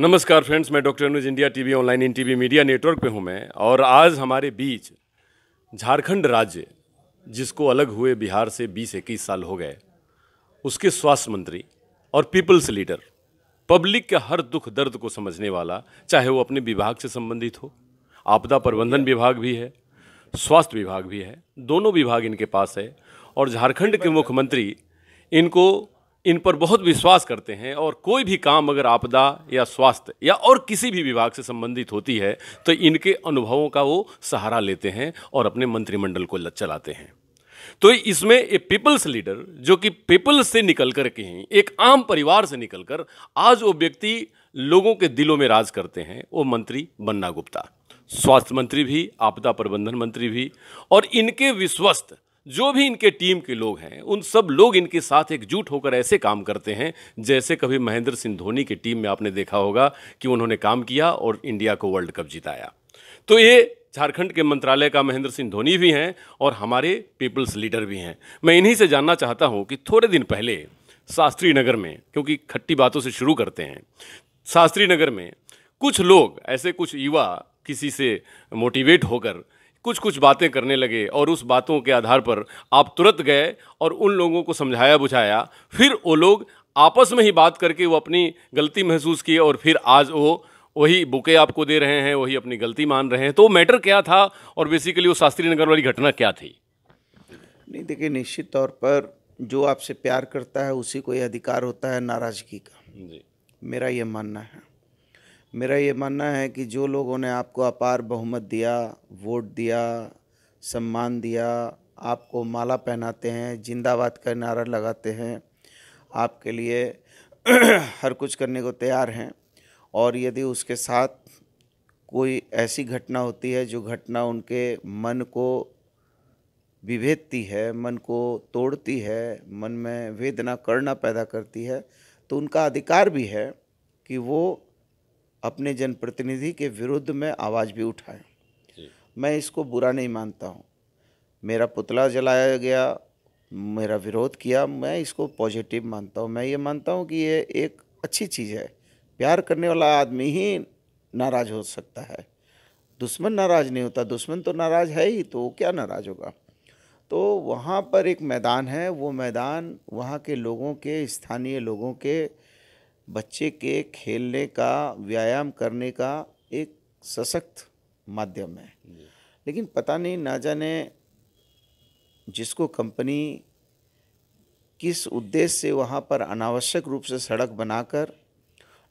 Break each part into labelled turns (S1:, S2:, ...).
S1: नमस्कार फ्रेंड्स मैं doctor Anuj India TV online in TV media network पे हूँ मैं और आज हमारे बीच झारखंड राज्य जिसको अलग हुए बिहार से बीस इक्कीस साल हो गए उसके स्वास्थ्य मंत्री और पीपल्स लीडर पब्लिक के हर दुख दर्द को समझने वाला चाहे वो अपने विभाग से संबंधित हो आपदा प्रबंधन विभाग भी है स्वास्थ्य विभाग भी है दोनों विभाग इनके पास है और झारखंड के मुख्यमंत्री इनको इन पर बहुत विश्वास करते हैं और कोई भी काम अगर आपदा या स्वास्थ्य या और किसी भी विभाग से संबंधित होती है तो इनके अनुभवों का वो सहारा लेते हैं और अपने मंत्रिमंडल को चलाते हैं तो इसमें ए पीपल्स लीडर जो कि पीपल्स से निकल कर के ही एक आम परिवार से निकल कर आज वो व्यक्ति लोगों के दिलों में राज करते हैं वो मंत्री बन्ना गुप्ता स्वास्थ्य मंत्री भी आपदा प्रबंधन मंत्री भी और इनके विश्वस्त जो भी इनके टीम के लोग हैं उन सब लोग इनके साथ एकजुट होकर ऐसे काम करते हैं जैसे कभी महेंद्र सिंह धोनी की टीम में आपने देखा होगा कि उन्होंने काम किया और इंडिया को वर्ल्ड कप जिताया तो ये झारखंड के मंत्रालय का महेंद्र सिंह धोनी भी हैं और हमारे पीपल्स लीडर भी हैं मैं इन्हीं से जानना चाहता हूँ कि थोड़े दिन पहले शास्त्री नगर में क्योंकि खट्टी बातों से शुरू करते हैं शास्त्री नगर में कुछ लोग ऐसे कुछ युवा किसी से मोटिवेट होकर कुछ कुछ बातें करने लगे और उस बातों के आधार पर आप तुरंत गए और उन लोगों को समझाया बुझाया फिर वो लोग आपस में ही बात करके वो अपनी गलती महसूस किए और फिर आज वो वही बुके आपको दे रहे हैं वही अपनी गलती मान रहे हैं तो मैटर क्या था और बेसिकली वो शास्त्री नगर वाली घटना क्या थी
S2: नहीं देखिए निश्चित तौर पर जो आपसे प्यार करता है उसी को यह अधिकार होता है नाराज़गी का जी मेरा ये मानना है मेरा ये मानना है कि जो लोगों ने आपको अपार बहुमत दिया वोट दिया सम्मान दिया आपको माला पहनाते हैं जिंदाबाद का नारा लगाते हैं आपके लिए हर कुछ करने को तैयार हैं और यदि उसके साथ कोई ऐसी घटना होती है जो घटना उनके मन को विभेदती है मन को तोड़ती है मन में वेदना करना पैदा करती है तो उनका अधिकार भी है कि वो अपने जनप्रतिनिधि के विरुद्ध में आवाज़ भी उठाया मैं इसको बुरा नहीं मानता हूँ मेरा पुतला जलाया गया मेरा विरोध किया मैं इसको पॉजिटिव मानता हूँ मैं ये मानता हूँ कि ये एक अच्छी चीज़ है प्यार करने वाला आदमी ही नाराज़ हो सकता है दुश्मन नाराज़ नहीं होता दुश्मन तो नाराज़ है ही तो क्या नाराज़ होगा तो वहाँ पर एक मैदान है वो मैदान वहाँ के लोगों के स्थानीय लोगों के बच्चे के खेलने का व्यायाम करने का एक सशक्त माध्यम है लेकिन पता नहीं ना जाने जिसको कंपनी किस उद्देश्य से वहाँ पर अनावश्यक रूप से सड़क बनाकर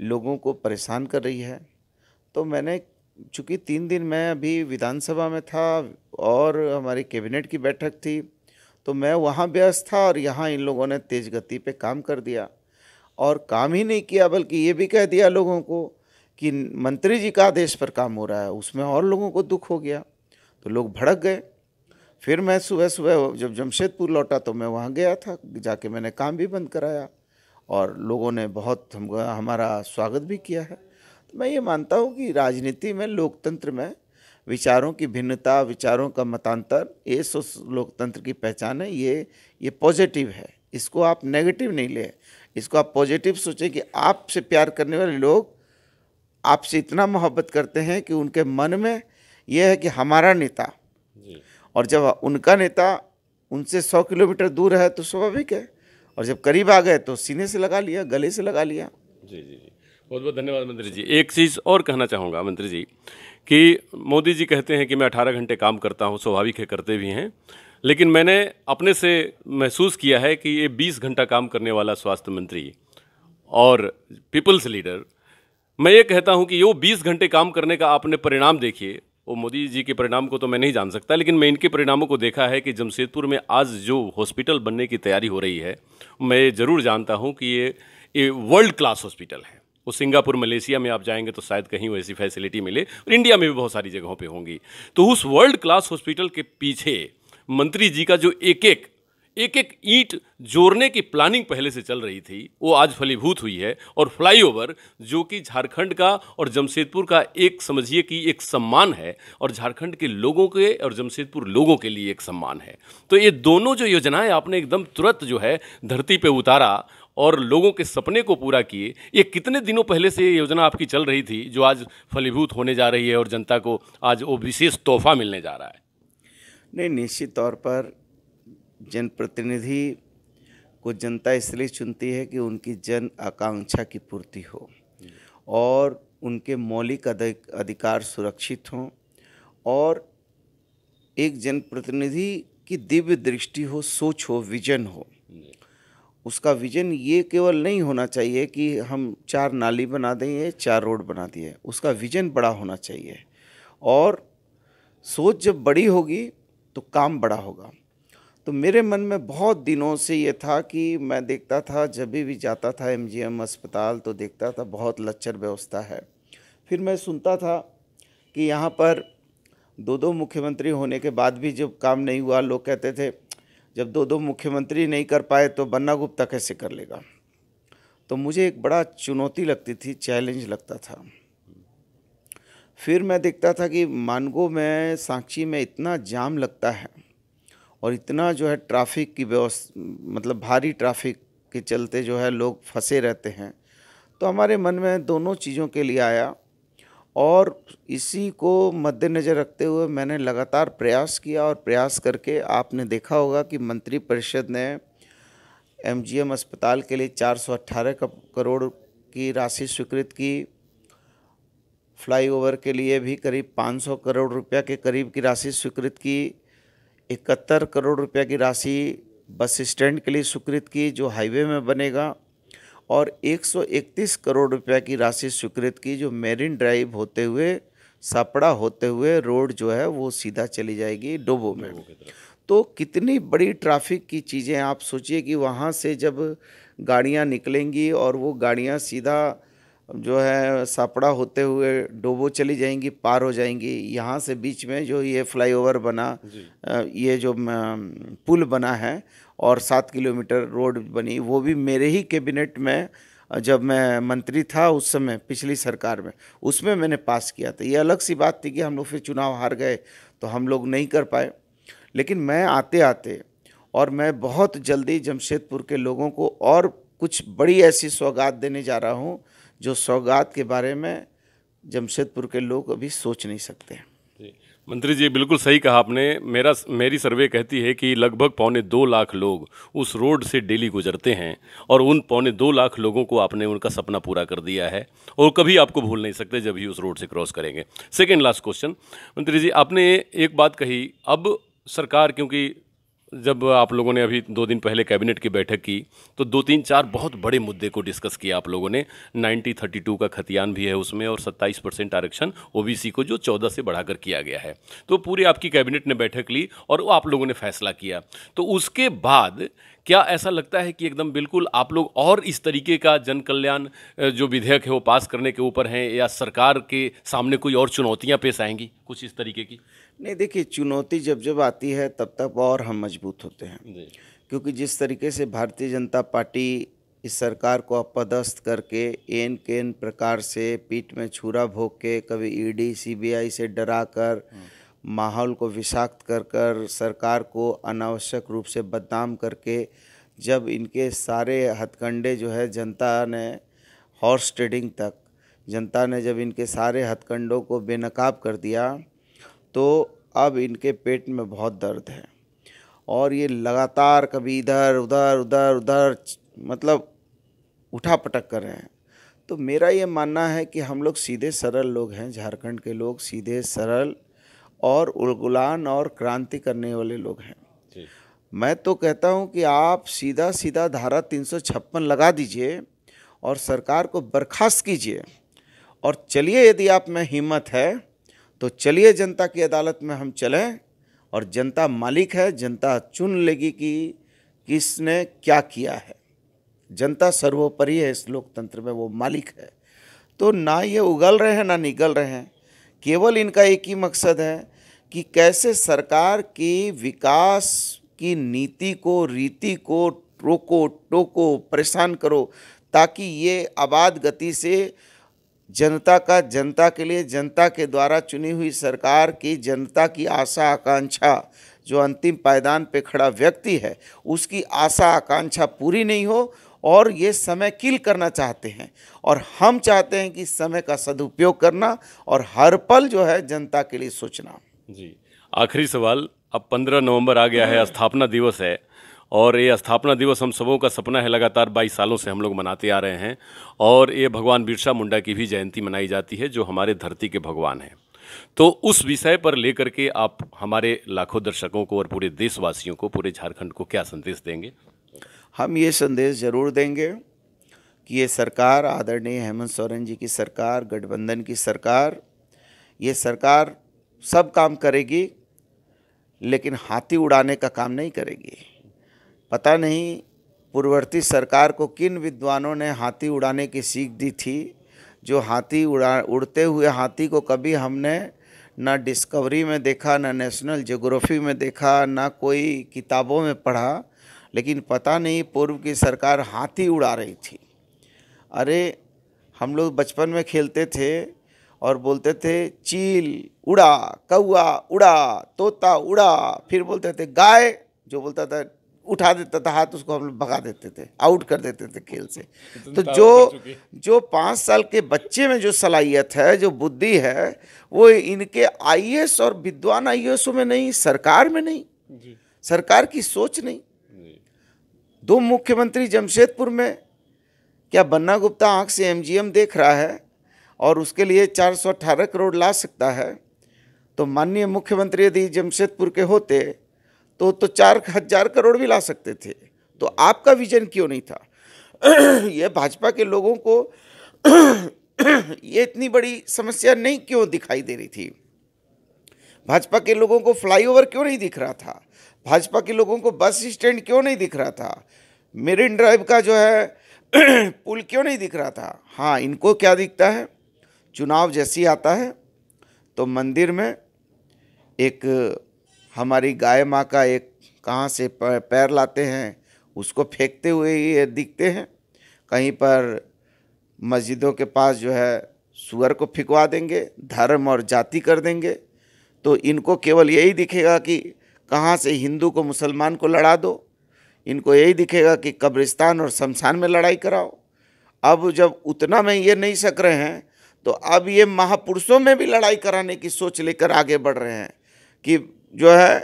S2: लोगों को परेशान कर रही है तो मैंने चूँकि तीन दिन मैं अभी विधानसभा में था और हमारी कैबिनेट की बैठक थी तो मैं वहाँ व्यस्त था और यहाँ इन लोगों ने तेज़ गति पे काम कर दिया और काम ही नहीं किया बल्कि ये भी कह दिया लोगों को कि मंत्री जी का आदेश पर काम हो रहा है उसमें और लोगों को दुख हो गया तो लोग भड़क गए फिर मैं सुबह सुबह जब जमशेदपुर लौटा तो मैं वहाँ गया था जाके मैंने काम भी बंद कराया और लोगों ने बहुत हम हमारा स्वागत भी किया है तो मैं ये मानता हूँ कि राजनीति में लोकतंत्र में विचारों की भिन्नता विचारों का मतांतर ये लोकतंत्र की पहचान है ये ये पॉजिटिव है इसको आप नेगेटिव नहीं लें इसको आप पॉजिटिव सोचें कि आपसे प्यार करने वाले लोग आपसे इतना मोहब्बत करते हैं कि उनके मन में यह है कि हमारा नेता और जब उनका नेता उनसे सौ किलोमीटर दूर है तो स्वाभाविक है और जब करीब आ गए तो सीने से लगा लिया गले से लगा लिया
S1: जी जी जी बहुत बहुत धन्यवाद मंत्री जी एक चीज़ और कहना चाहूँगा मंत्री जी कि मोदी जी कहते हैं कि मैं अठारह घंटे काम करता हूँ स्वाभाविक है करते भी हैं लेकिन मैंने अपने से महसूस किया है कि ये 20 घंटा काम करने वाला स्वास्थ्य मंत्री और पीपल्स लीडर मैं ये कहता हूँ कि वो 20 घंटे काम करने का आपने परिणाम देखिए वो मोदी जी के परिणाम को तो मैं नहीं जान सकता लेकिन मैं इनके परिणामों को देखा है कि जमशेदपुर में आज जो हॉस्पिटल बनने की तैयारी हो रही है मैं ज़रूर जानता हूँ कि ये ये वर्ल्ड क्लास हॉस्पिटल है वो सिंगापुर मलेशिया में आप जाएंगे तो शायद कहीं वैसी फैसिलिटी मिले और इंडिया में भी बहुत सारी जगहों पर होंगी तो उस वर्ल्ड क्लास हॉस्पिटल के पीछे मंत्री जी का जो एक एक एक एक ईंट जोड़ने की प्लानिंग पहले से चल रही थी वो आज फलीभूत हुई है और फ्लाईओवर जो कि झारखंड का और जमशेदपुर का एक समझिए कि एक सम्मान है और झारखंड के लोगों के और जमशेदपुर लोगों के लिए एक सम्मान है तो ये दोनों जो योजनाएं आपने एकदम तुरंत जो है धरती पे उतारा और लोगों के सपने को पूरा किए ये कितने दिनों पहले से ये योजना आपकी चल रही थी जो आज फलीभूत होने जा रही है और जनता को आज वो विशेष तोहफा मिलने जा रहा है
S2: नहीं निश्चित तौर पर जनप्रतिनिधि को जनता इसलिए चुनती है कि उनकी जन आकांक्षा की पूर्ति हो और उनके मौलिक अधिकार सुरक्षित हों और एक जनप्रतिनिधि की दिव्य दृष्टि हो सोच हो विजन हो उसका विजन ये केवल नहीं होना चाहिए कि हम चार नाली बना दें चार रोड बना दिए उसका विजन बड़ा होना चाहिए और सोच जब बड़ी होगी तो काम बड़ा होगा तो मेरे मन में बहुत दिनों से ये था कि मैं देखता था जब भी जाता था एमजीएम अस्पताल तो देखता था बहुत लच्चर व्यवस्था है फिर मैं सुनता था कि यहाँ पर दो दो मुख्यमंत्री होने के बाद भी जब काम नहीं हुआ लोग कहते थे जब दो दो मुख्यमंत्री नहीं कर पाए तो बन्ना गुप्ता कैसे कर लेगा तो मुझे एक बड़ा चुनौती लगती थी चैलेंज लगता था फिर मैं देखता था कि मानगो में सांची में इतना जाम लगता है और इतना जो है ट्रैफिक की व्यवस्था मतलब भारी ट्रैफिक के चलते जो है लोग फंसे रहते हैं तो हमारे मन में दोनों चीज़ों के लिए आया और इसी को मद्देनज़र रखते हुए मैंने लगातार प्रयास किया और प्रयास करके आपने देखा होगा कि मंत्री परिषद ने एमजीएम अस्पताल के लिए 418 करोड़ की राशि स्वीकृत की फ्लाईओवर के लिए भी करीब 500 करोड़ रुपया के करीब की राशि स्वीकृत की इकहत्तर करोड़ रुपया की राशि बस स्टैंड के लिए स्वीकृत की जो हाईवे में बनेगा और 131 करोड़ रुपया की राशि स्वीकृत की जो मेरिन ड्राइव होते हुए सापड़ा होते हुए रोड जो है वो सीधा चली जाएगी डोबो में तो कितनी बड़ी ट्रैफिक की चीज़ें आप सोचिए कि वहाँ से जब गाड़ियाँ निकलेंगी और वो गाड़ियाँ सीधा जो है सापड़ा होते हुए डोबो चली जाएंगी पार हो जाएंगी यहाँ से बीच में जो ये फ्लाईओवर बना ये जो पुल बना है और सात किलोमीटर रोड बनी वो भी मेरे ही कैबिनेट में जब मैं मंत्री था उस समय पिछली सरकार में उसमें मैंने पास किया था ये अलग सी बात थी कि हम लोग फिर चुनाव हार गए तो हम लोग नहीं कर पाए लेकिन मैं आते आते और मैं बहुत जल्दी जमशेदपुर के लोगों को और कुछ बड़ी ऐसी सौगात देने जा रहा हूँ जो सौगात के बारे में जमशेदपुर के लोग अभी सोच नहीं सकते
S1: मंत्री जी बिल्कुल सही कहा आपने मेरा मेरी सर्वे कहती है कि लगभग पौने दो लाख लोग उस रोड से डेली गुजरते हैं और उन पौने दो लाख लोगों को आपने उनका सपना पूरा कर दिया है और कभी आपको भूल नहीं सकते जब भी उस रोड से क्रॉस करेंगे सेकेंड लास्ट क्वेश्चन मंत्री जी आपने एक बात कही अब सरकार क्योंकि जब आप लोगों ने अभी दो दिन पहले कैबिनेट की बैठक की तो दो तीन चार बहुत बड़े मुद्दे को डिस्कस किया आप लोगों ने 9032 का खतियान भी है उसमें और 27 परसेंट आरक्षण ओबीसी को जो 14 से बढ़ाकर किया गया है तो पूरी आपकी कैबिनेट ने बैठक ली और वो आप लोगों ने फैसला किया तो उसके बाद क्या ऐसा लगता है कि एकदम बिल्कुल आप लोग और इस तरीके का जन कल्याण जो विधेयक है वो पास करने के ऊपर हैं या सरकार के सामने कोई और चुनौतियाँ पेश आएंगी कुछ इस तरीके की
S2: नहीं देखिए चुनौती जब जब आती है तब तब और हम मजबूत होते हैं क्योंकि जिस तरीके से भारतीय जनता पार्टी इस सरकार को अपदस्थ करके एन केन प्रकार से पीठ में छुरा भोग के कभी ईडी सीबीआई से डरा कर हम्म। माहौल को विषाक्त कर कर सरकार को अनावश्यक रूप से बदनाम करके जब इनके सारे हथकंडे जो है जनता ने हॉर्स ट्रेडिंग तक जनता ने जब इनके सारे हथकंडों को बेनकाब कर दिया तो अब इनके पेट में बहुत दर्द है और ये लगातार कभी इधर उधर उधर उधर मतलब उठा पटक कर रहे हैं तो मेरा ये मानना है कि हम लोग सीधे सरल लोग हैं झारखंड के लोग सीधे सरल और उलगुलान और क्रांति करने वाले लोग हैं मैं तो कहता हूं कि आप सीधा सीधा धारा तीन लगा दीजिए और सरकार को बर्खास्त कीजिए और चलिए यदि आप में हिम्मत है तो चलिए जनता की अदालत में हम चलें और जनता मालिक है जनता चुन लेगी कि किसने क्या किया है जनता सर्वोपरि है इस लोकतंत्र में वो मालिक है तो ना ये उगल रहे हैं ना निगल रहे हैं केवल इनका एक ही मकसद है कि कैसे सरकार की विकास की नीति को रीति को रोको टोको परेशान करो ताकि ये आबाद गति से जनता का जनता के लिए जनता के द्वारा चुनी हुई सरकार की जनता की आशा आकांक्षा जो अंतिम पायदान पे खड़ा व्यक्ति है उसकी आशा आकांक्षा पूरी नहीं हो और ये समय किल करना चाहते हैं और हम चाहते हैं कि समय का सदुपयोग करना और हर पल जो है जनता के लिए सोचना
S1: जी आखिरी सवाल अब 15 नवंबर आ गया है स्थापना दिवस है और ये स्थापना दिवस हम सबों का सपना है लगातार बाईस सालों से हम लोग मनाते आ रहे हैं और ये भगवान बिरसा मुंडा की भी जयंती मनाई जाती है जो हमारे धरती के भगवान हैं तो उस विषय पर लेकर के आप हमारे लाखों दर्शकों को और पूरे देशवासियों को पूरे झारखंड को क्या संदेश देंगे हम ये
S2: संदेश ज़रूर देंगे कि ये सरकार आदरणीय हेमंत सोरेन जी की सरकार गठबंधन की सरकार ये सरकार सब काम करेगी लेकिन हाथी उड़ाने का काम नहीं करेगी पता नहीं पूर्ववर्ती सरकार को किन विद्वानों ने हाथी उड़ाने की सीख दी थी जो हाथी उड़ा उड़ते हुए हाथी को कभी हमने ना डिस्कवरी में देखा ना नेशनल जोग्राफी में देखा ना कोई किताबों में पढ़ा लेकिन पता नहीं पूर्व की सरकार हाथी उड़ा रही थी अरे हम लोग बचपन में खेलते थे और बोलते थे चील उड़ा कौआ उड़ा तोता उड़ा फिर बोलते थे गाय जो बोलता था उठा देता था हाथ उसको हम लोग भगा देते थे आउट कर देते थे खेल से तो जो जो पाँच साल के बच्चे में जो सलाहियत है जो बुद्धि है वो इनके आईएएस और विद्वान आईएएसओ में नहीं सरकार में नहीं सरकार की सोच नहीं दो मुख्यमंत्री जमशेदपुर में क्या बन्ना गुप्ता आंख से एमजीएम देख रहा है और उसके लिए चार सौ अठारह करोड़ ला सकता है तो माननीय मुख्यमंत्री यदि जमशेदपुर के होते तो तो चार हजार करोड़ भी ला सकते थे तो आपका विजन क्यों नहीं था यह भाजपा के लोगों को ये इतनी बड़ी समस्या नहीं क्यों दिखाई दे रही थी भाजपा के लोगों को फ्लाईओवर क्यों नहीं दिख रहा था भाजपा के लोगों को बस स्टैंड क्यों नहीं दिख रहा था मेरिन ड्राइव का जो है पुल क्यों नहीं दिख रहा था हाँ इनको क्या दिखता है चुनाव जैसी आता है तो मंदिर में एक हमारी गाय माँ का एक कहाँ से पैर लाते हैं उसको फेंकते हुए ये दिखते हैं कहीं पर मस्जिदों के पास जो है सुअर को फिकवा देंगे धर्म और जाति कर देंगे तो इनको केवल यही दिखेगा कि कहाँ से हिंदू को मुसलमान को लड़ा दो इनको यही दिखेगा कि कब्रिस्तान और शमशान में लड़ाई कराओ अब जब उतना में ये नहीं सक रहे हैं तो अब ये महापुरुषों में भी लड़ाई कराने की सोच लेकर आगे बढ़ रहे हैं कि जो है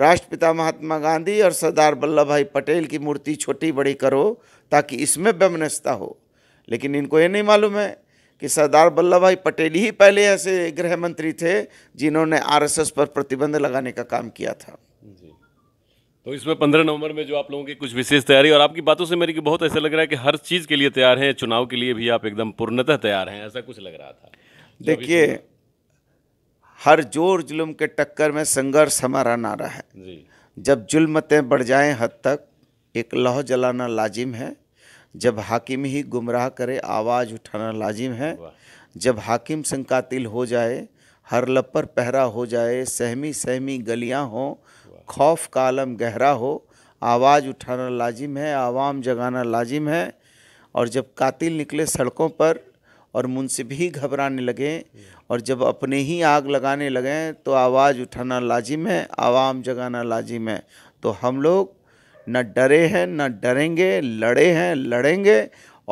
S2: राष्ट्रपिता महात्मा गांधी और सरदार वल्लभ भाई पटेल की मूर्ति छोटी बड़ी करो ताकि इसमें व्यमनस्ता हो लेकिन इनको ये नहीं मालूम है कि सरदार वल्लभ भाई पटेल ही पहले ऐसे गृह मंत्री थे जिन्होंने आरएसएस पर प्रतिबंध लगाने का काम
S1: किया था जी। तो इसमें पंद्रह नवंबर में जो आप लोगों की कुछ विशेष तैयारी और आपकी बातों से मेरी की बहुत ऐसा लग रहा है कि हर चीज़ के लिए तैयार हैं चुनाव के लिए भी आप एकदम पूर्णतः तैयार हैं ऐसा कुछ लग रहा था देखिए हर जोर जुल्म के टक्कर में संघर्ष
S2: हमारा नारा है जी। जब जुल्मतें बढ़ जाएं हद तक एक लौह जलाना लाजिम है जब हाकिम ही गुमराह करे आवाज़ उठाना लाजिम है जब हाकिम संकातिल हो जाए हर लपर पहरा हो जाए सहमी सहमी गलियां हो खौफ का आलम गहरा हो आवाज़ उठाना लाजिम है आवाम जगाना लाजिम है और जब कातिल निकले सड़कों पर और मुंसिब ही घबराने लगे और जब अपने ही आग लगाने लगें तो आवाज़ उठाना लाजिम है आवाम जगाना लाजिम है तो हम लोग न डरे हैं न डरेंगे लड़े हैं लड़ेंगे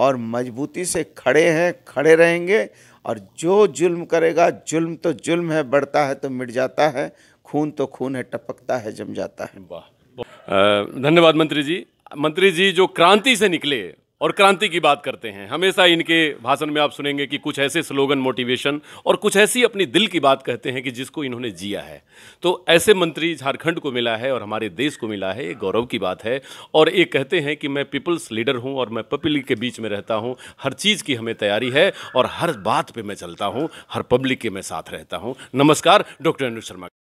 S2: और मजबूती से खड़े हैं खड़े रहेंगे और जो जुल्म करेगा जुल्म तो जुल्म है बढ़ता है तो मिट जाता है खून तो खून है टपकता है जम जाता है
S1: वाह धन्यवाद मंत्री जी मंत्री जी जो क्रांति से निकले और क्रांति की बात करते हैं हमेशा इनके भाषण में आप सुनेंगे कि कुछ ऐसे स्लोगन मोटिवेशन और कुछ ऐसी अपनी दिल की बात कहते हैं कि जिसको इन्होंने जिया है तो ऐसे मंत्री झारखंड को मिला है और हमारे देश को मिला है ये गौरव की बात है और ये कहते हैं कि मैं पीपल्स लीडर हूँ और मैं पब्लिक के बीच में रहता हूँ हर चीज़ की हमें तैयारी है और हर बात पर मैं चलता हूँ हर पब्लिक के मैं साथ रहता हूँ नमस्कार डॉक्टर अनु शर्मा